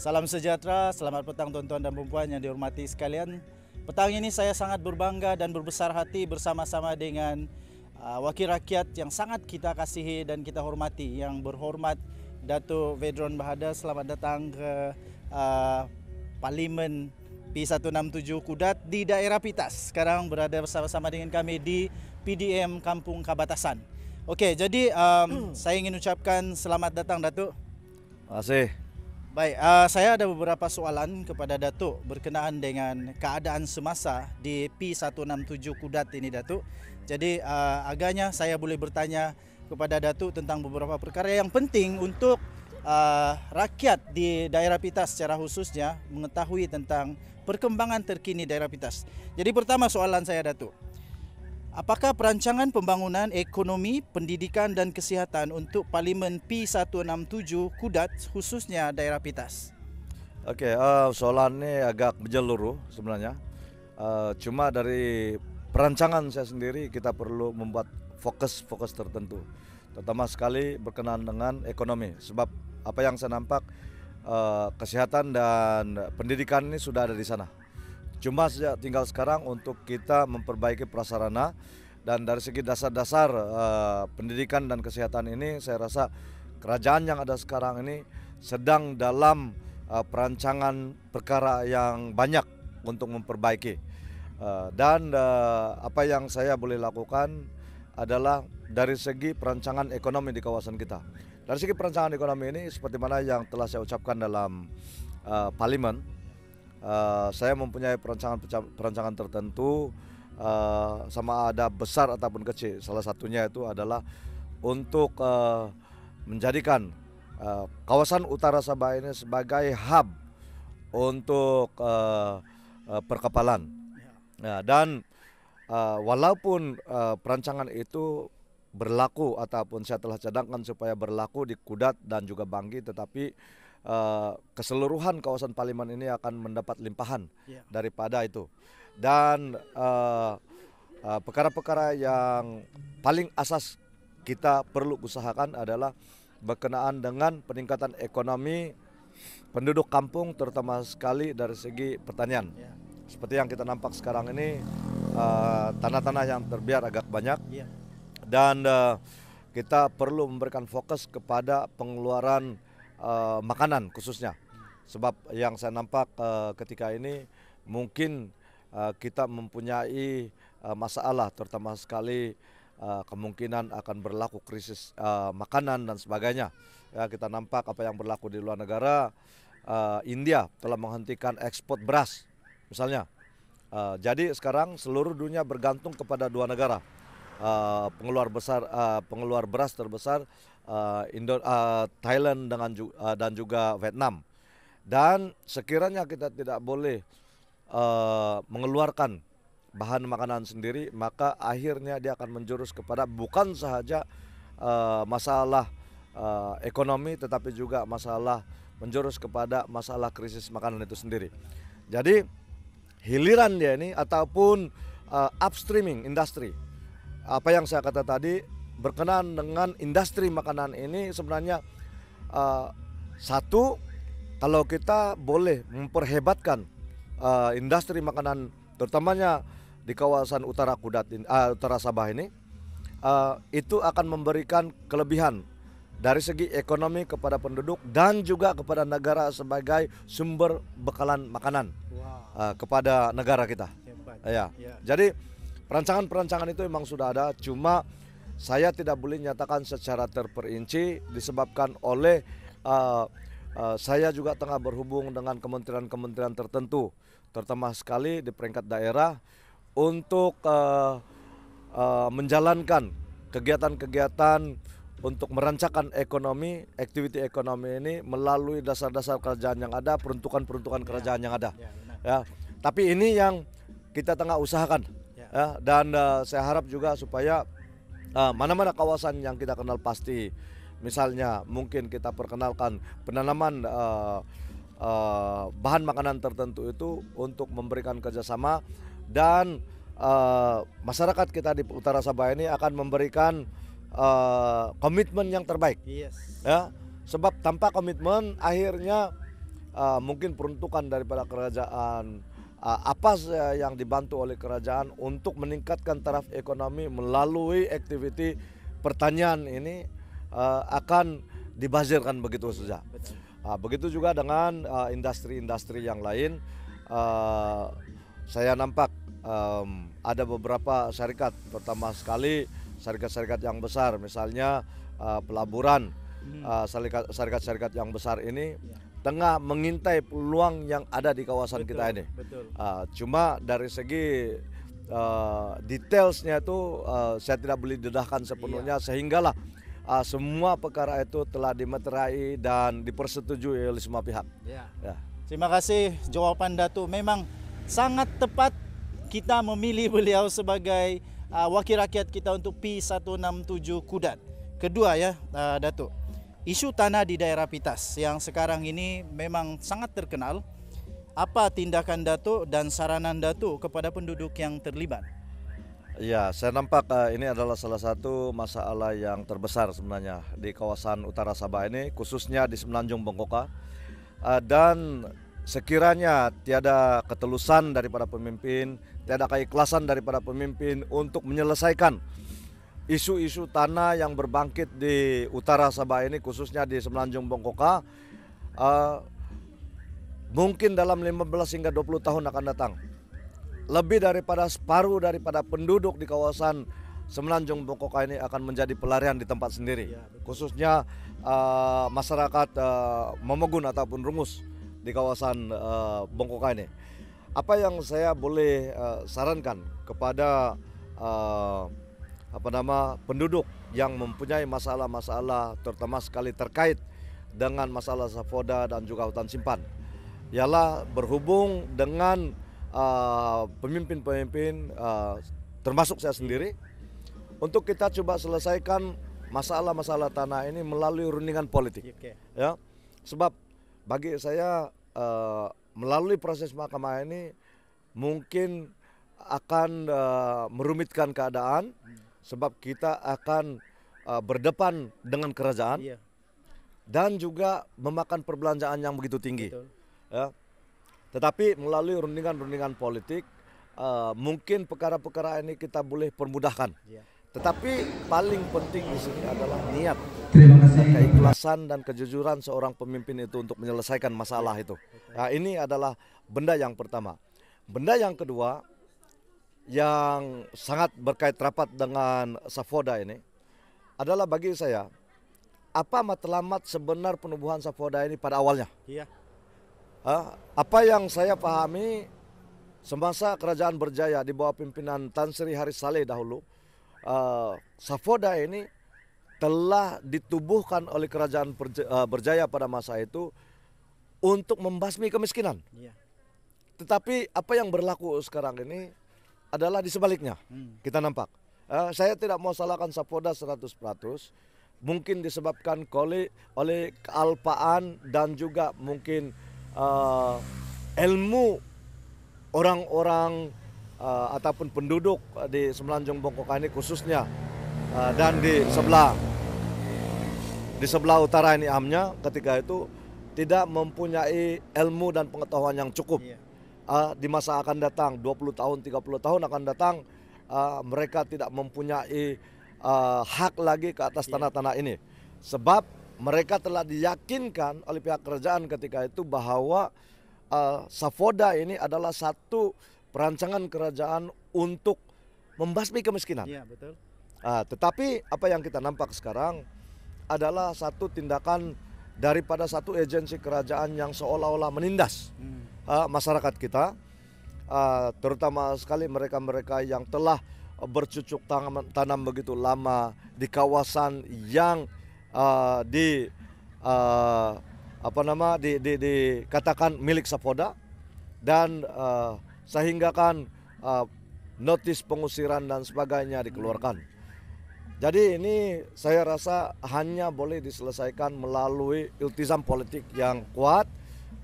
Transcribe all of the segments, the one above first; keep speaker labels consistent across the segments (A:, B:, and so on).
A: Salam sejahtera, selamat petang tuan-tuan dan perempuan yang dihormati sekalian. Petang ini saya sangat berbangga dan berbesar hati bersama-sama dengan uh, wakil rakyat yang sangat kita kasihi dan kita hormati yang berhormat Dato Vedron Bahada selamat datang ke uh, Parlimen P167 Kudat di daerah Pitas. Sekarang berada bersama-sama dengan kami di PDM Kampung Kabatasan. Okey, jadi um, saya ingin ucapkan selamat datang Datuk. Terima kasih. Baik, uh, saya ada beberapa soalan kepada Datuk berkenaan dengan keadaan semasa di P167 Kudat ini Datuk. Jadi uh, agaknya saya boleh bertanya kepada Datuk tentang beberapa perkara yang penting untuk uh, rakyat di daerah Pitas secara khususnya mengetahui tentang perkembangan terkini daerah Pitas. Jadi pertama soalan saya Datuk, Apakah perancangan pembangunan ekonomi, pendidikan dan kesihatan untuk Parlimen P167 Kudat khususnya daerah Pitas?
B: Oke, soalannya uh, eh, soalan ini agak menyeluruh sebenarnya. Uh, cuma dari perancangan saya sendiri kita perlu membuat fokus-fokus tertentu. Terutama sekali berkenaan dengan ekonomi. Sebab apa yang saya nampak uh, kesehatan dan pendidikan ini sudah ada di sana Cuma tinggal sekarang untuk kita memperbaiki prasarana dan dari segi dasar-dasar uh, pendidikan dan kesehatan ini saya rasa kerajaan yang ada sekarang ini sedang dalam uh, perancangan perkara yang banyak untuk memperbaiki uh, dan uh, apa yang saya boleh lakukan adalah dari segi perancangan ekonomi di kawasan kita dari segi perancangan ekonomi ini seperti mana yang telah saya ucapkan dalam uh, parlimen uh, saya mempunyai perancangan perancangan tertentu uh, sama ada besar ataupun kecil. Salah satunya itu adalah untuk uh, menjadikan uh, kawasan utara Sabah ini sebagai hub untuk uh, uh, perkapalan. Nah, dan uh, walaupun uh, perancangan itu berlaku ataupun saya telah cadangkan supaya berlaku di Kudat dan juga Banggi, tetapi uh, keseluruhan kawasan Paliman ini akan mendapat limpahan iya. daripada itu. Dan uh, uh, perkara-perkara yang paling asas kita perlu usahakan adalah berkenaan dengan peningkatan ekonomi penduduk kampung terutama sekali dari segi pertanian. Iya. Seperti yang kita nampak sekarang ini tanah tanah-tanah yang terbiar agak banyak. Iya. Dan uh, kita perlu memberikan fokus kepada pengeluaran uh, makanan khususnya. Sebab yang saya nampak uh, ketika ini mungkin uh, kita mempunyai uh, masalah terutama sekali uh, kemungkinan akan berlaku krisis uh, makanan dan sebagainya. Ya, kita nampak apa yang berlaku di luar negara, uh, India telah menghentikan ekspor beras misalnya. Uh, jadi sekarang seluruh dunia bergantung kepada dua negara. Uh, pengeluar besar uh, pengeluar beras terbesar uh, Indo uh, Thailand dengan ju uh, dan juga Vietnam. Dan sekiranya kita tidak boleh uh, mengeluarkan bahan makanan sendiri, maka akhirnya dia akan menjurus kepada bukan saja uh, masalah uh, ekonomi, tetapi juga masalah menjurus kepada masalah krisis makanan itu sendiri. Jadi hiliran dia ini ataupun uh, upstreaming industri, apa yang saya kata tadi berkenan dengan industri makanan ini sebenarnya uh, satu kalau kita boleh memperhebatkan uh, industri makanan terutamanya di kawasan utara Kudat uh, utara Sabah ini uh, itu akan memberikan kelebihan dari segi ekonomi kepada penduduk dan juga kepada negara sebagai sumber bekalan makanan wow. uh, kepada negara kita. Ya. ya. Jadi perancangan-perancangan itu memang sudah ada, cuma saya tidak boleh nyatakan secara terperinci disebabkan oleh uh, uh, saya juga tengah berhubung dengan kementerian-kementerian tertentu, terutama sekali di peringkat daerah untuk uh, uh, menjalankan kegiatan-kegiatan untuk merancangkan ekonomi, aktiviti ekonomi ini melalui dasar-dasar ya. kerajaan yang ada, peruntukan-peruntukan kerajaan yang ada. Ya, tapi ini yang kita tengah usahakan. Ya, ya dan uh, saya harap juga supaya mana ah, mana-mana kawasan yang kita kenal pasti. Misalnya mungkin kita perkenalkan penanaman uh, uh, bahan makanan tertentu itu untuk memberikan kerjasama dan uh, masyarakat kita di Utara Sabah ini akan memberikan uh, komitmen yang terbaik. Yes. Ya, sebab tanpa komitmen akhirnya uh, mungkin peruntukan daripada kerajaan Eh, apa yang dibantu oleh kerajaan untuk meningkatkan taraf ekonomi melalui aktiviti pertanian ini eh, akan dibazirkan begitu saja. Ah, begitu juga dengan eh, industri-industri yang lain. Saya nampak ada beberapa syarikat, terutama sekali syarikat-syarikat yang besar, misalnya pelaburan Hmm. Eh, syarikat-syarikat yang besar ini tengah mengintai peluang yang ada di kawasan betul, kita ini. Uh, cuma dari segi uh, detailsnya itu uh, saya tidak boleh dedahkan sepenuhnya ya. sehinggalah uh, semua perkara itu telah dimeterai dan dipersetujui oleh semua pihak. Ya. Ya.
A: Terima kasih jawaban Datu. Memang sangat tepat kita memilih beliau sebagai uh, wakil rakyat kita untuk P167 Kudat. Kedua ya uh, Datuk isu tanah di daerah Pitas yang sekarang ini memang sangat terkenal. Apa tindakan Datuk dan saranan Datuk kepada penduduk yang terlibat?
B: Ya, saya nampak uh, ini adalah salah satu masalah yang terbesar sebenarnya di kawasan utara Sabah ini, khususnya di Semenanjung Bengkoka. Uh, dan sekiranya tiada ketelusan daripada pemimpin, tiada keikhlasan daripada pemimpin untuk menyelesaikan isu-isu tanah yang berbangkit di utara Sabah ini khususnya di Semenanjung Bongkoka uh, mungkin dalam 15 hingga 20 tahun akan datang. Lebih daripada separuh daripada penduduk di kawasan Semenanjung Bongkoka ini akan menjadi pelarian di tempat sendiri, iya, khususnya uh, masyarakat uh, Memegun ataupun Rungus di kawasan uh, Bongkoka ini. Apa yang saya boleh uh, sarankan kepada uh, apa nama penduduk yang mempunyai masalah-masalah terutama sekali terkait dengan masalah sapoda dan juga hutan simpan ialah berhubung dengan ah, pemimpin-pemimpin uh, termasuk saya sendiri untuk kita coba selesaikan masalah-masalah tanah ini melalui rundingan politik ya sebab bagi saya uh, melalui proses mahkamah ini mungkin akan uh, merumitkan keadaan sebab kita akan uh, berdepan dengan kerajaan iya. dan juga memakan perbelanjaan yang begitu tinggi. Betul. Ya. Tetapi melalui rundingan-rundingan politik uh, mungkin perkara-perkara ini kita boleh permudahkan. Iya. Tetapi paling penting di sini adalah niat, keikhlasan dan kejujuran seorang pemimpin itu untuk menyelesaikan masalah itu. Nah, ini adalah benda yang pertama. Benda yang kedua, yang sangat berkait rapat dengan Safoda ini adalah bagi saya apa matlamat sebenar penubuhan Safoda ini pada awalnya? Iya. Apa yang saya pahami semasa kerajaan berjaya di bawah pimpinan Tan Sri Haris Saleh dahulu, uh, Safoda ini telah ditubuhkan oleh kerajaan eh, berjaya pada masa itu untuk membasmi kemiskinan. Iya. Tetapi apa yang berlaku sekarang ini adalah di sebaliknya. Hmm. Kita nampak. Uh, saya tidak mau salahkan Sapoda 100%. Mungkin disebabkan oleh oleh kealpaan dan juga mungkin uh, ilmu orang-orang uh, ataupun penduduk di Semenanjung Bongkok ini khususnya uh, dan di sebelah di sebelah utara ini amnya ketika itu tidak mempunyai ilmu dan pengetahuan yang cukup. Yeah uh, di masa akan datang 20 tahun 30 tahun akan datang uh, mereka tidak mempunyai uh, hak lagi ke atas iya. tanah-tanah ini sebab mereka telah diyakinkan oleh pihak kerajaan ketika itu bahwa uh, Safoda ini adalah satu perancangan kerajaan untuk membasmi kemiskinan. Iya, betul. Uh, tetapi apa yang kita nampak sekarang adalah satu tindakan daripada satu agensi kerajaan yang seolah-olah menindas. Hmm uh, masyarakat kita, uh, terutama sekali mereka-mereka yang telah bercucuk tanam, tanam begitu lama di kawasan yang uh, di uh, apa nama di, di, dikatakan milik Sapoda dan uh, sehingga kan uh, notis pengusiran dan sebagainya dikeluarkan. Jadi ini saya rasa hanya boleh diselesaikan melalui iltizam politik yang kuat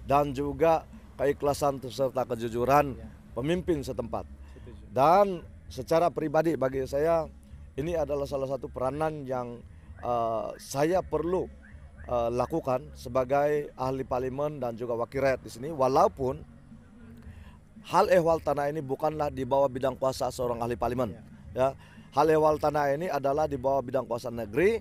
B: dan juga keikhlasan serta kejujuran iya. pemimpin setempat. Dan secara pribadi bagi saya ini adalah salah satu peranan yang uh, saya perlu uh, lakukan sebagai ahli parlemen dan juga wakil rakyat di sini walaupun hal ehwal tanah ini bukanlah di bawah bidang kuasa seorang ahli parlemen iya. ya. hal ehwal tanah ini adalah di bawah bidang kuasa negeri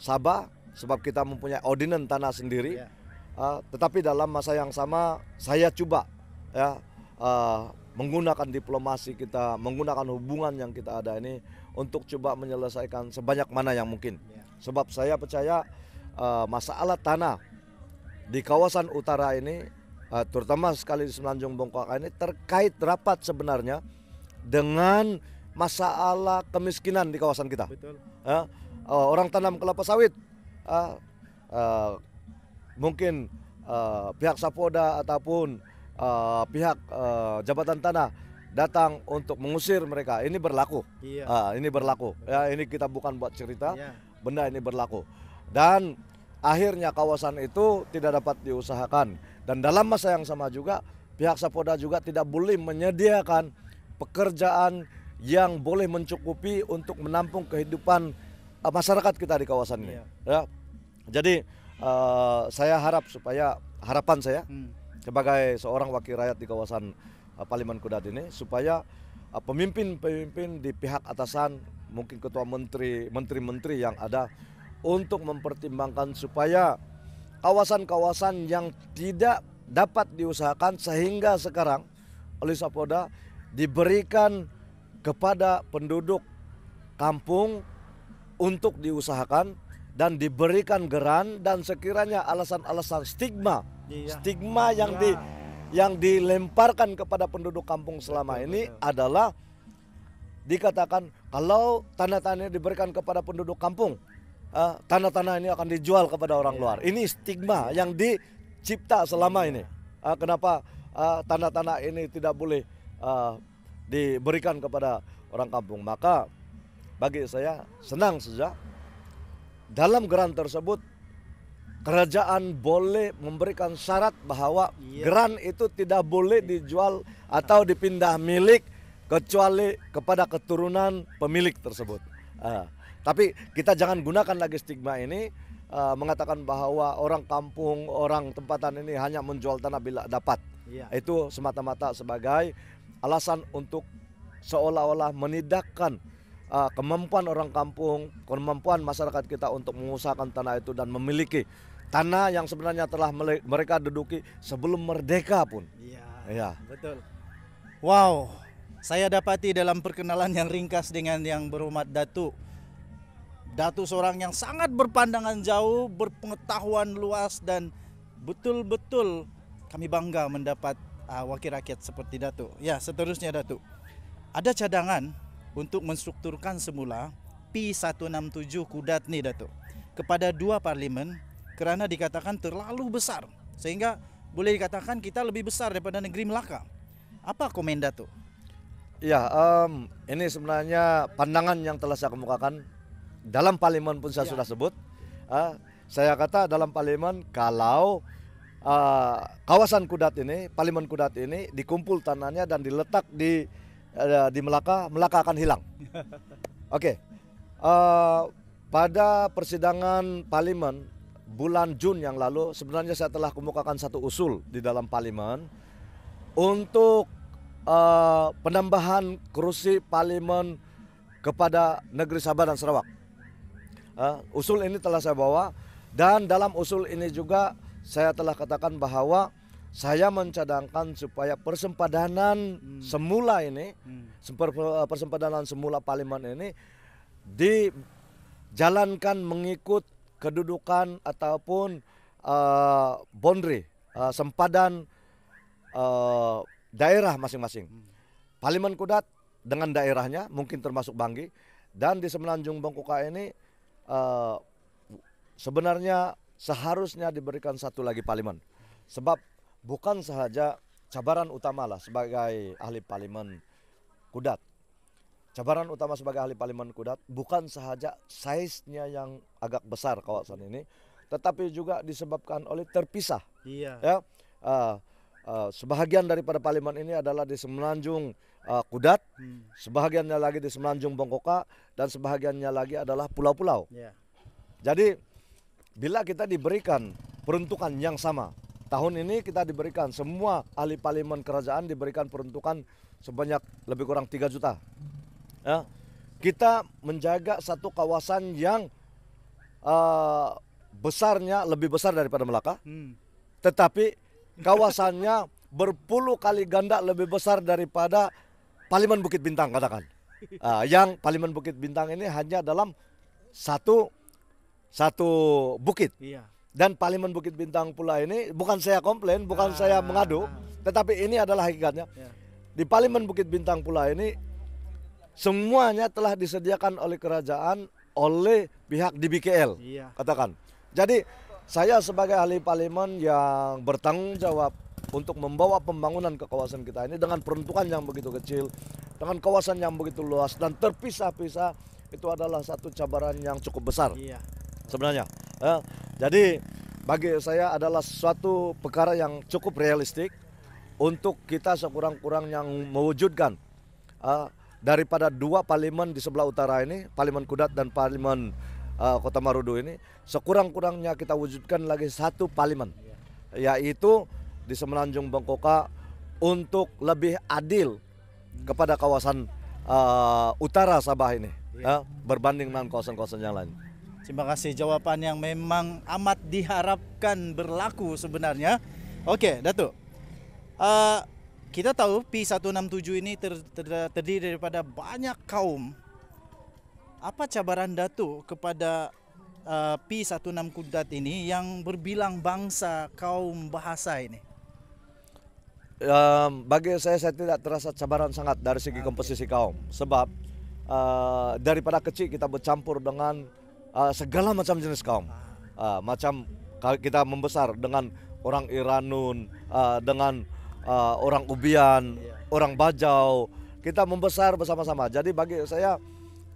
B: Sabah sebab kita mempunyai ordinan tanah sendiri ya. Uh, tetapi dalam masa yang sama saya coba ya uh, menggunakan diplomasi kita, menggunakan hubungan yang kita ada ini untuk coba menyelesaikan sebanyak mana yang mungkin. Ya. Sebab saya percaya uh, masalah tanah di kawasan utara ini, uh, terutama sekali di Semenanjung Bongkok ini terkait rapat sebenarnya dengan masalah kemiskinan di kawasan kita. Betul. Uh, uh, orang tanam kelapa sawit. Uh, uh, mungkin uh, pihak Sapoda ataupun uh, pihak uh, Jabatan Tanah datang untuk mengusir mereka. Ini berlaku. Iya. Uh, ini berlaku. Ya, ini kita bukan buat cerita. Iya. Benda ini berlaku. Dan akhirnya kawasan itu tidak dapat diusahakan. Dan dalam masa yang sama juga pihak Sapoda juga tidak boleh menyediakan pekerjaan yang boleh mencukupi untuk menampung kehidupan masyarakat kita di kawasan ini. Iya. Ya. Jadi uh, saya harap supaya harapan saya hmm. sebagai seorang wakil rakyat di kawasan uh, Paliman Kudat ini supaya eh, pemimpin-pemimpin uh, di pihak atasan mungkin ketua menteri menteri-menteri yang ada untuk mempertimbangkan supaya kawasan-kawasan yang tidak dapat diusahakan sehingga sekarang oleh Sapoda diberikan kepada penduduk kampung untuk diusahakan dan diberikan geran dan sekiranya alasan-alasan stigma iya. stigma yang iya. di yang dilemparkan kepada penduduk kampung selama ini adalah dikatakan kalau tanah-tanah diberikan kepada penduduk kampung uh, eh, tanah-tanah ini akan dijual kepada orang iya. luar ini stigma yang dicipta selama ini eh, kenapa uh, eh, tanah-tanah ini tidak boleh diberikan kepada orang kampung maka bagi saya senang sejak dalam geran tersebut kerajaan boleh memberikan syarat bahwa yeah. geran itu tidak boleh dijual atau dipindah milik kecuali kepada keturunan pemilik tersebut. Uh, tapi kita jangan gunakan lagi stigma ini uh, mengatakan bahwa orang kampung, orang tempatan ini hanya menjual tanah bila dapat. Yeah. Itu semata-mata sebagai alasan untuk seolah-olah menidakkan uh, kemampuan orang kampung, kemampuan masyarakat kita untuk mengusahakan tanah itu dan memiliki tanah yang sebenarnya telah mereka duduki sebelum merdeka pun. Iya. Ya. Betul. Wow,
A: saya dapati dalam perkenalan yang ringkas dengan yang berumat Datu. Datu seorang yang sangat berpandangan jauh, berpengetahuan luas dan betul-betul kami bangga mendapat uh, wakil rakyat seperti Datu. Ya, seterusnya Datu. Ada cadangan untuk menstrukturkan semula P167 Kudat nih Datuk kepada dua parlimen kerana dikatakan terlalu besar sehingga boleh dikatakan kita lebih besar daripada negeri Melaka. Apa komen Datuk?
B: Ya, um, ini sebenarnya pandangan yang telah saya kemukakan dalam parlimen pun saya ya. sudah sebut. Uh, saya kata dalam parlimen kalau uh, kawasan Kudat ini, parlimen Kudat ini dikumpul tanahnya dan diletak di uh, di Melaka, Melaka akan hilang. Oke, okay. uh, eh, pada persidangan parlimen bulan Jun yang lalu, sebenarnya saya telah kemukakan satu usul di dalam parlimen untuk uh, penambahan kursi parlimen kepada negeri Sabah dan Sarawak. Uh, usul ini telah saya bawa dan dalam usul ini juga saya telah katakan bahwa saya mencadangkan supaya persempadanan hmm. semula ini hmm. Eh, persempadanan semula Paliman ini dijalankan mengikut kedudukan ataupun uh, boundary uh, sempadan uh, daerah masing-masing. Hmm. Paliman Kudat dengan daerahnya mungkin termasuk Banggi dan di Semenanjung Bengkuka ini uh, sebenarnya seharusnya diberikan satu lagi Paliman sebab bukan sahaja cabaran utama lah sebagai ahli parlimen Kudat. Cabaran utama sebagai ahli parlimen Kudat bukan sahaja size-nya yang agak besar kawasan ini, tetapi juga disebabkan oleh terpisah. Iya. Ya. Uh, uh, sebahagian daripada parlimen ini adalah di Semenanjung uh, Kudat, hmm. sebahagiannya lagi di Semenanjung Bengkoka dan sebahagiannya lagi adalah pulau-pulau. Yeah. Jadi bila kita diberikan peruntukan yang sama, Tahun ini kita diberikan semua ahli parlimen kerajaan diberikan peruntukan sebanyak lebih kurang 3 juta. Ya. Kita menjaga satu kawasan yang uh, besarnya lebih besar daripada Melaka. Hmm. Tetapi kawasannya berpuluh kali ganda lebih besar daripada Parlimen Bukit Bintang katakan. Uh, yang Parlimen Bukit Bintang ini hanya dalam satu satu bukit. Iya. Dan Parlemen Bukit Bintang pula ini bukan saya komplain, bukan ah. saya mengadu, tetapi ini adalah hakikatnya. Ya. Di Parlemen Bukit Bintang pula ini semuanya telah disediakan oleh kerajaan oleh pihak DBKL. Iya. Katakan. Jadi saya sebagai ahli parlemen yang bertanggung jawab untuk membawa pembangunan ke kawasan kita ini dengan peruntukan yang begitu kecil, dengan kawasan yang begitu luas dan terpisah-pisah itu adalah satu cabaran yang cukup besar. Iya. Sebenarnya. Eh, jadi bagi saya adalah suatu perkara yang cukup realistik untuk kita sekurang-kurangnya mewujudkan eh, daripada dua parlemen di sebelah utara ini, parlemen Kudat dan parlemen eh, Kota Marudu ini, sekurang-kurangnya kita wujudkan lagi satu parlemen, yaitu di Semenanjung Bengkoka untuk lebih adil kepada kawasan uh, utara Sabah ini, ya. berbanding dengan kawasan-kawasan yang lain.
A: Terima kasih jawaban yang memang amat diharapkan berlaku sebenarnya. Oke, Datuk. Uh, kita tahu P167 ini ter ter terdiri daripada banyak kaum. Apa cabaran Datuk kepada uh, eh, P16 Kudat ini yang berbilang bangsa kaum bahasa
B: ini? Um, bagi saya saya tidak terasa cabaran sangat dari segi komposisi kaum sebab uh, daripada kecil kita bercampur dengan uh, segala macam jenis kaum. Uh, macam kita membesar dengan orang Iranun, uh, dengan uh, orang Ubian, orang Bajau. Kita membesar bersama-sama. Jadi bagi saya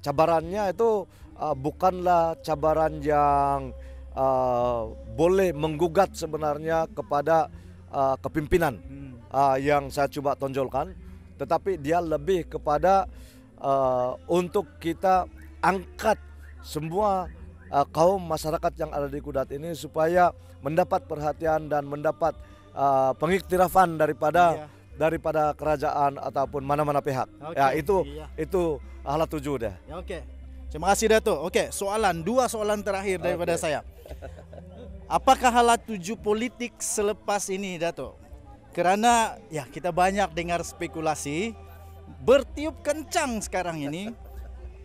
B: cabarannya itu uh, bukanlah cabaran yang uh, boleh menggugat sebenarnya kepada uh, kepimpinan uh, yang saya coba tonjolkan, tetapi dia lebih kepada uh, untuk kita angkat semua uh, kaum masyarakat yang ada di Kudat ini supaya mendapat perhatian dan mendapat uh, pengiktirafan daripada iya. daripada kerajaan ataupun mana-mana pihak. Okay. Ya itu iya. itu ahla tujuh dah. Ya, Oke. Okay. Terima kasih Dato. Oke, soalan dua
A: soalan terakhir daripada okay. saya. Apakah halat tujuh politik selepas ini Dato? Karena ya kita banyak dengar spekulasi bertiup kencang sekarang ini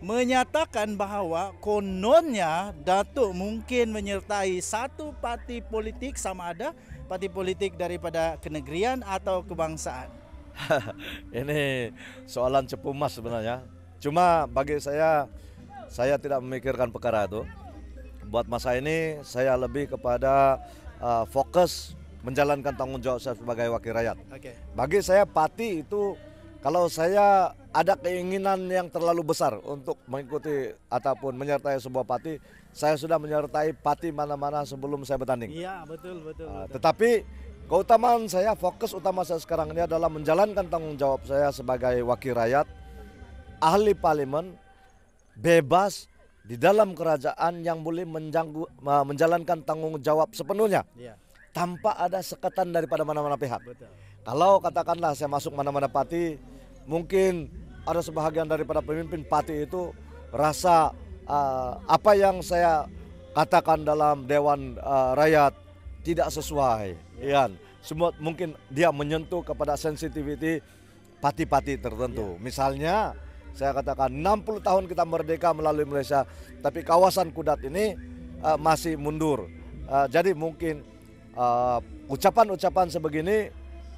A: menyatakan bahwa kononnya Datuk mungkin menyertai satu parti politik sama ada parti politik daripada kenegrian atau kebangsaan.
B: Ini soalan cepu mas sebenarnya. Cuma bagi saya saya tidak memikirkan perkara itu. Buat masa ini saya lebih kepada uh, fokus menjalankan tanggung jawab saya sebagai wakil rakyat. Okay. Bagi saya pati itu kalau saya ada keinginan yang terlalu besar untuk mengikuti ataupun menyertai sebuah pati, saya sudah menyertai pati mana-mana sebelum saya bertanding.
A: Iya, betul, betul. Ah, betul.
B: Tetapi keutamaan saya, fokus utama saya sekarang ini adalah menjalankan tanggung jawab saya sebagai wakil rakyat, ahli parlemen, bebas di dalam kerajaan yang boleh menjanggu, menjalankan tanggung jawab sepenuhnya. Iya tanpa ada sekatan daripada mana-mana pihak. Betul. Kalau katakanlah saya masuk mana-mana pati, mungkin ada sebahagian daripada pemimpin pati itu rasa uh, apa yang saya katakan dalam Dewan uh, Rakyat tidak sesuai, ya. Semua mungkin dia menyentuh kepada sensitivity pati-pati tertentu. Ya. Misalnya saya katakan 60 tahun kita merdeka melalui Malaysia, tapi kawasan Kudat ini uh, masih mundur. Uh, jadi mungkin ucapan-ucapan uh, sebegini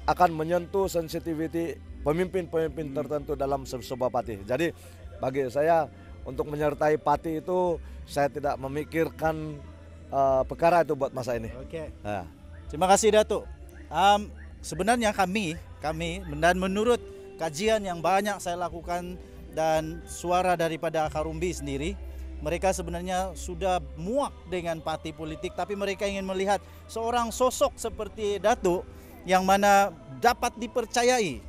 B: akan menyentuh sensitivity pemimpin-pemimpin hmm. tertentu dalam sebuah pati. Jadi bagi saya untuk menyertai pati itu saya tidak memikirkan uh, perkara itu buat masa ini. Oke. Okay. Nah. Terima kasih datu.
A: Um, sebenarnya kami, kami dan menurut kajian yang banyak saya lakukan dan suara daripada Karumbi sendiri, mereka sebenarnya sudah muak dengan parti politik tapi mereka ingin melihat seorang sosok seperti Datuk yang mana dapat dipercayai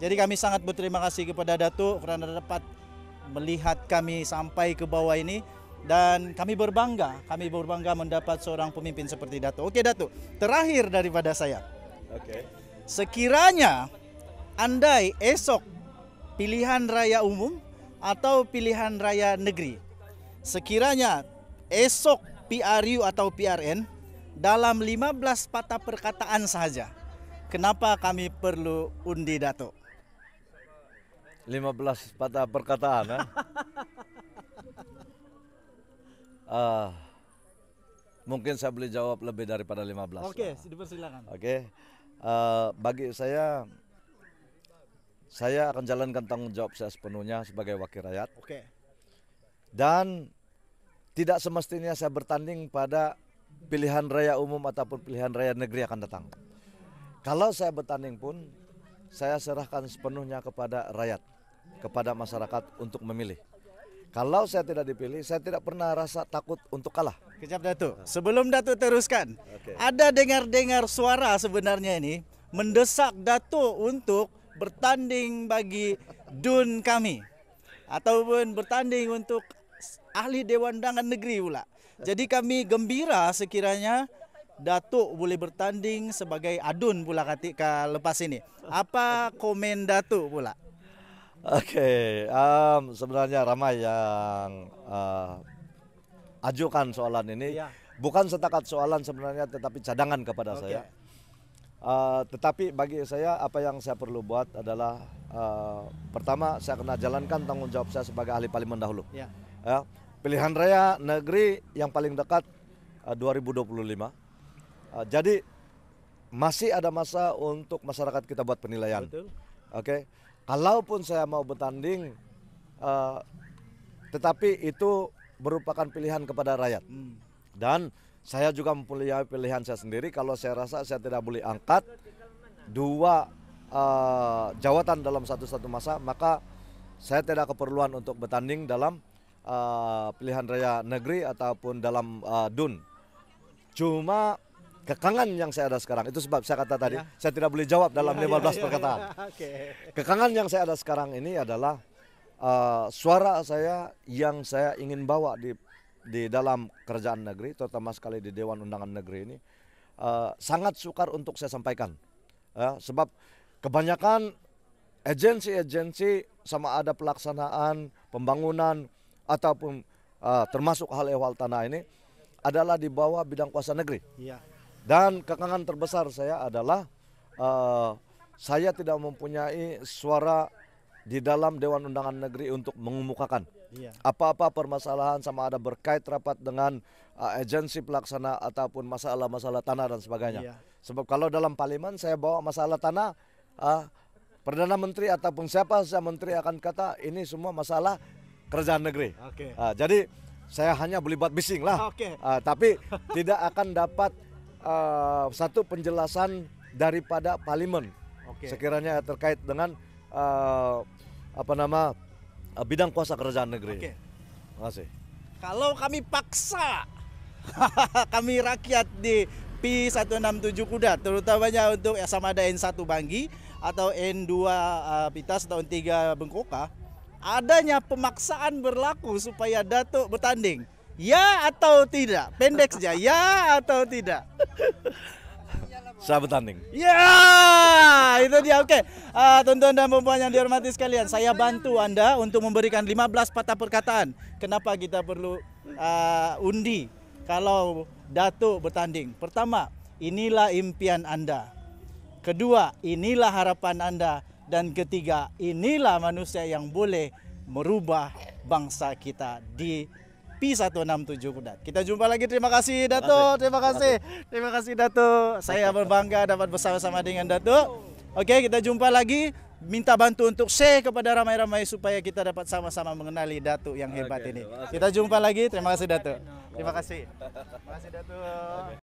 A: jadi kami sangat berterima kasih kepada Datuk kerana dapat melihat kami sampai ke bawah ini dan kami berbangga, kami berbangga mendapat seorang pemimpin seperti Datuk. Oke Datuk, terakhir daripada saya. Okey. Sekiranya andai esok pilihan raya umum atau pilihan raya negeri, sekiranya esok PRU atau PRN dalam 15 patah perkataan sahaja. Kenapa kami perlu undi Datuk?
B: 15 patah perkataan ya. uh, mungkin saya boleh jawab lebih daripada 15 oke okay, dipersilakan oke okay. uh, bagi saya saya akan jalankan tanggung jawab saya sepenuhnya sebagai wakil rakyat oke okay. dan tidak semestinya saya bertanding pada pilihan raya umum ataupun pilihan raya negeri akan datang kalau saya bertanding pun saya serahkan sepenuhnya kepada rakyat kepada masyarakat untuk memilih. Kalau saya tidak dipilih, saya tidak pernah rasa takut untuk kalah. Kejap Datu, sebelum Datu teruskan, okay. ada dengar-dengar suara sebenarnya
A: ini mendesak Datu untuk bertanding bagi Dun kami ataupun bertanding untuk ahli Dewan Undangan Negeri pula. Jadi kami gembira sekiranya Datuk boleh bertanding sebagai adun pula ketika lepas ini. Apa komen Datuk pula?
B: Oke, okay, um, sebenarnya ramai yang uh, ajukan soalan ini. Ya. Bukan setakat soalan sebenarnya, tetapi cadangan kepada okay. saya. Uh, tetapi bagi saya apa yang saya perlu buat adalah uh, pertama saya kena jalankan tanggung jawab saya sebagai ahli parlimen dahulu. Ya. Ya, pilihan raya negeri yang paling dekat uh, 2025. Uh, jadi masih ada masa untuk masyarakat kita buat penilaian. Oke. Okay? Kalaupun saya mau bertanding, uh, tetapi itu merupakan pilihan kepada rakyat. Hmm. Dan saya juga mempunyai pilihan saya sendiri. Kalau saya rasa saya tidak boleh angkat dua uh, jawatan dalam satu-satu masa, maka saya tidak keperluan untuk bertanding dalam uh, pilihan raya negeri ataupun dalam uh, DUN. Cuma kekangan yang saya ada sekarang itu sebab saya kata tadi ya. saya tidak boleh jawab dalam ya, 15 ya, ya, perkataan. Ya, ya. Okay. Kekangan yang saya ada sekarang ini adalah uh, suara saya yang saya ingin bawa di di dalam kerjaan negeri terutama sekali di Dewan Undangan Negeri ini uh, sangat sukar untuk saya sampaikan. Ya, sebab kebanyakan agensi-agensi sama ada pelaksanaan pembangunan ataupun uh, termasuk hal ehwal tanah ini adalah di bawah bidang kuasa negeri. Ya. Dan kekangan terbesar saya adalah uh, saya tidak mempunyai suara di dalam Dewan Undangan Negeri untuk mengemukakan iya. apa-apa permasalahan sama ada berkait rapat dengan uh, agensi pelaksana ataupun masalah-masalah tanah dan sebagainya. Iya. Sebab kalau dalam parlimen saya bawa masalah tanah, uh, perdana menteri ataupun siapa saya menteri akan kata ini semua masalah kerjaan negeri. Okay. Uh, jadi saya hanya berlibat buat bising lah, okay. uh, tapi tidak akan dapat uh, satu penjelasan daripada parlemen okay. sekiranya terkait dengan uh, apa nama uh, bidang kuasa kerajaan negeri. Okay. Terima kasih.
A: Kalau kami paksa kami rakyat di P167 Kuda terutamanya untuk ya sama ada N1 Banggi atau N2 uh, Pitas atau N3 Bengkoka adanya pemaksaan berlaku supaya Datuk bertanding Ya atau tidak? Pendek saja. Ya atau tidak? Sahabat tanding. Ya, itu dia. Oke, okay. uh, eh, tonton dan perempuan yang dihormati sekalian, saya bantu Anda untuk memberikan 15 patah perkataan. Kenapa kita perlu uh, undi kalau Datuk bertanding? Pertama, inilah impian Anda. Kedua, inilah harapan Anda. Dan ketiga, inilah manusia yang boleh merubah bangsa kita di P167 Kudat. Kita jumpa lagi. Terima kasih Dato. Terima kasih. Terima kasih Dato. Saya berbangga dapat bersama-sama dengan Dato. Oke, kita jumpa lagi. Minta bantu untuk share kepada ramai-ramai supaya kita dapat sama-sama mengenali Dato yang hebat ini. Kita jumpa lagi. Terima kasih Dato. Terima kasih. Terima kasih Dato.